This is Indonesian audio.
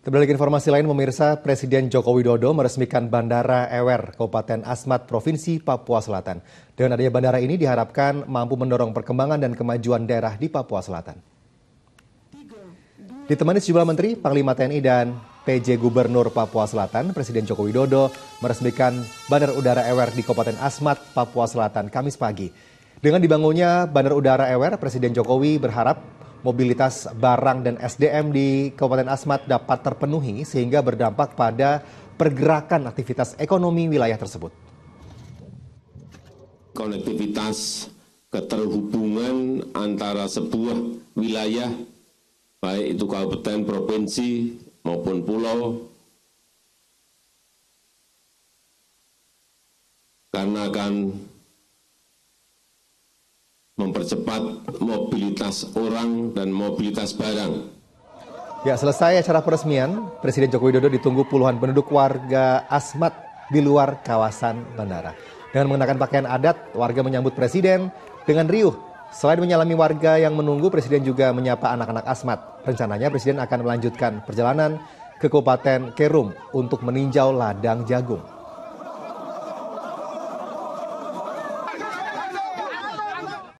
Kita ke informasi lain, pemirsa Presiden Joko Widodo meresmikan Bandara Ewer, Kabupaten Asmat, Provinsi Papua Selatan. Dengan adanya bandara ini diharapkan mampu mendorong perkembangan dan kemajuan daerah di Papua Selatan. Ditemani sejumlah menteri, Panglima TNI dan PJ Gubernur Papua Selatan, Presiden Joko Widodo meresmikan Bandar Udara Ewer di Kabupaten Asmat, Papua Selatan, Kamis pagi. Dengan dibangunnya Bandar Udara Ewer, Presiden Jokowi berharap mobilitas barang dan SDM di Kabupaten Asmat dapat terpenuhi sehingga berdampak pada pergerakan aktivitas ekonomi wilayah tersebut. Konektivitas keterhubungan antara sebuah wilayah, baik itu kabupaten, provinsi, maupun pulau, karena akan mempercepat mobilitas orang dan mobilitas barang. Ya, selesai acara peresmian, Presiden Joko Widodo ditunggu puluhan penduduk warga Asmat di luar kawasan bandara. Dengan mengenakan pakaian adat, warga menyambut Presiden dengan riuh. Selain menyalami warga yang menunggu, Presiden juga menyapa anak-anak Asmat. Rencananya Presiden akan melanjutkan perjalanan ke Kabupaten Kerum untuk meninjau ladang jagung.